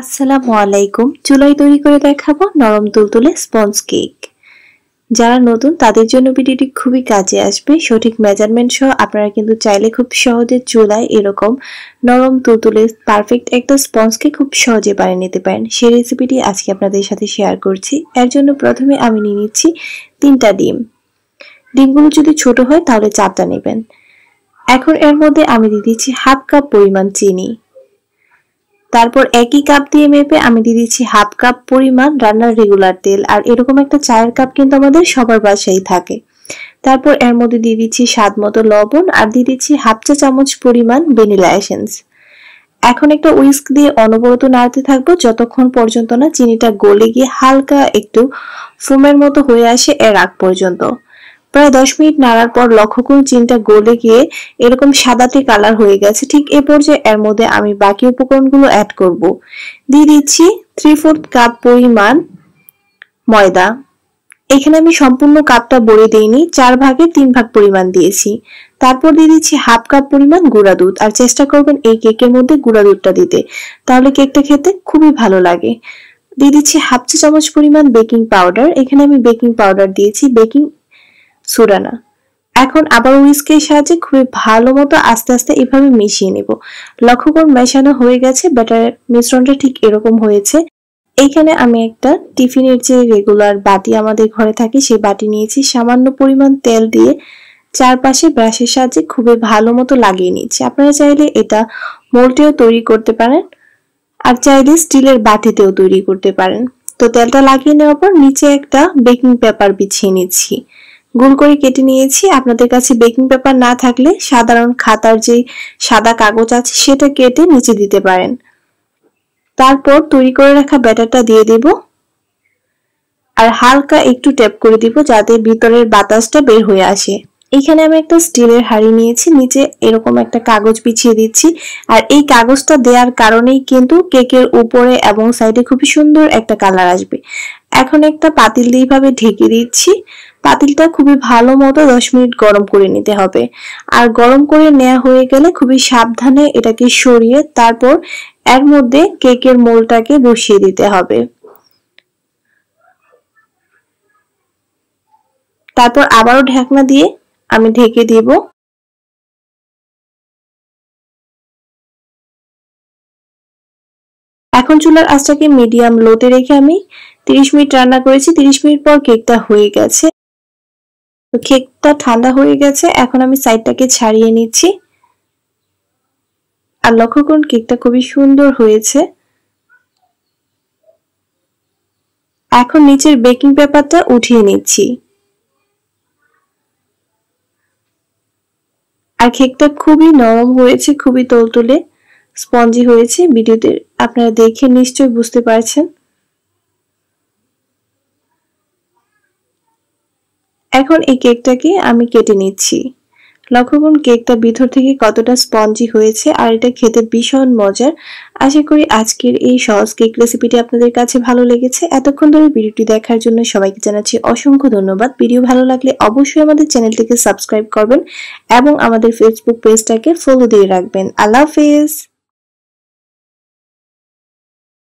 আসসালামু আলাইকুম চুলাই তৈরি করে দেখাবো নরম তুলতুলে স্পঞ্জ কেক যারা নতুন তাদের জন্য ভিডিওটি খুবই কাজে আসবে সঠিক মেজারমেন্ট সহ আপনারা কিন্তু চাইলে খুব সহজে চুলায় এরকম নরম তুলতুলে পারফেক্ট একটা স্পঞ্জকে খুব সহজে বানিয়ে নিতে পারেন সেই রেসিপিটি আজকে আপনাদের সাথে শেয়ার করছি এর জন্য প্রথমে আমি নিয়ে নিচ্ছি তিনটা ডিম ডিমগুলো যদি ছোট হয় তাহলে চারটা নেবেন এখন এর মধ্যে আমি দিয়ে দিচ্ছি হাফ কাপ পরিমাণ চিনি তারপর একই কাপ দিয়ে মেপে আমি দিয়ে দিচ্ছি হাফ কাপ পরিমাণ রান্নার রেগুলার তেল আর এরকম একটা চায়ের কাপ কিন্তু আমাদের সবার বাসায় থাকে তারপর এর মধ্যে দিয়ে দিচ্ছি স্বাদ মতো লবণ আর দিয়ে দিচ্ছি হাফ চা চামচ পরিমাণ ভ্যানিলা এসেন্স এখন একটা উইস্ক দিয়ে অনবরত নাড়তে থাকবো যতক্ষণ পর্যন্ত না চিনিটা গলে গিয়ে হালকা একটু ফোমের মতো হয়ে আসে এর আগ পর্যন্ত প্রায় দশ মিনিট নাড়ার পর লক্ষ্য করুন চিনটা গলে গিয়ে এরকম সাদাটি কালার হয়ে গেছে ঠিক এ পর্যায়ে এর মধ্যে আমি বাকি উপকরণগুলো অ্যাড করব দিয়ে দিচ্ছি থ্রি ফোর্থ কাপ পরিমাণ ময়দা এখানে আমি সম্পূর্ণ কাপটা বড়ে দিইনি চার ভাগে তিন ভাগ পরিমাণ দিয়েছি তারপর দিয়ে দিচ্ছি হাফ কাপ পরিমাণ গুঁড়া দুধ আর চেষ্টা করবেন এই কেকের মধ্যে গুঁড়া দুধটা দিতে তাহলে কেকটা খেতে খুবই ভালো লাগে দিয়ে দিচ্ছি হাফ চা চামচ পরিমাণ বেকিং পাউডার এখানে আমি বেকিং পাউডার দিয়েছি বেকিং সুরানা এখন আবার উইস্কের সাহায্যে খুবই ভালো মতো আস্তে আস্তে এভাবে মিশিয়ে নেব লক্ষ্য করুন মেশানো হয়ে গেছে ব্যাটারের মিশ্রণটা ঠিক এরকম হয়েছে এইখানে আমি একটা টিফিনের যে রেগুলার বাটি আমাদের ঘরে থাকে সেই বাটি নিয়েছি সামান্য পরিমাণ তেল দিয়ে চারপাশে ব্রাশের সাহায্যে খুবই ভালো মতো লাগিয়ে নিচ্ছি আপনারা চাইলে এটা মোল্টেও তৈরি করতে পারেন আর চাইলে স্টিলের বাটিতেও তৈরি করতে পারেন তো তেলটা লাগিয়ে নেওয়ার পর নিচে একটা বেকিং পেপার বিছিয়ে নিচ্ছি গোল করে কেটে নিয়েছি আপনাদের কাছে বেকিং পেপার না থাকলে সাধারণ খাতার যে সাদা কাগজ আছে সেটা কেটে নিচে দিতে পারেন তারপর তৈরি করে রাখা ব্যাটারটা দিয়ে দেব আর হালকা একটু ট্যাপ করে দিব যাতে ভিতরের বাতাসটা বের হয়ে আসে এখানে আমি একটা স্টিলের হাড়ি নিয়েছি নিচে এরকম একটা কাগজ বিছিয়ে দিচ্ছি আর এই কাগজটা দেওয়ার কারণেই কিন্তু কেকের উপরে এবং সাইডে খুবই সুন্দর একটা কালার আসবে এখন একটা পাতিল দিয়ে ভাবে ঢেকে দিচ্ছি পাতিলটা খুবই ভালো মতো দশ মিনিট গরম করে নিতে হবে আর গরম করে নেওয়া হয়ে গেলে খুবই সাবধানে এটাকে সরিয়ে তারপর এর মধ্যে কেকের মোলটাকে বসিয়ে দিতে হবে তারপর আবারও ঢাকনা দিয়ে আমি ঢেকে দিব এখন চুলার আঁচটাকে মিডিয়াম লোতে রেখে আমি তিরিশ মিনিট রান্না করেছি তিরিশ মিনিট পর কেকটা হয়ে গেছে তো কেকটা ঠান্ডা হয়ে গেছে এখন আমি সাইডটাকে ছাড়িয়ে নিচ্ছি আর লক্ষ্য করুন কেকটা খুবই সুন্দর হয়েছে এখন নিচের বেকিং পেপারটা উঠিয়ে নিচ্ছি আর কেকটা খুবই নরম হয়েছে খুবই তোলতুলে স্পঞ্জি হয়েছে ভিডিওতে আপনারা দেখে নিশ্চয়ই বুঝতে পারছেন এখন এই কেকটাকে আমি কেটে নিচ্ছি লক্ষ্য করুন কেকটা ভিতর থেকে কতটা স্পঞ্জি হয়েছে আর এটা খেতে ভীষণ মজার আশা করি আজকের এই সহজ কেক রেসিপিটি আপনাদের কাছে ভালো লেগেছে এতক্ষণ ধরে ভিডিওটি দেখার জন্য সবাইকে জানাচ্ছি অসংখ্য ধন্যবাদ ভিডিও ভালো লাগলে অবশ্যই আমাদের চ্যানেলটিকে সাবস্ক্রাইব করবেন এবং আমাদের ফেসবুক পেজটাকে ফলো দিয়ে রাখবেন আল্লাহ হাফেজ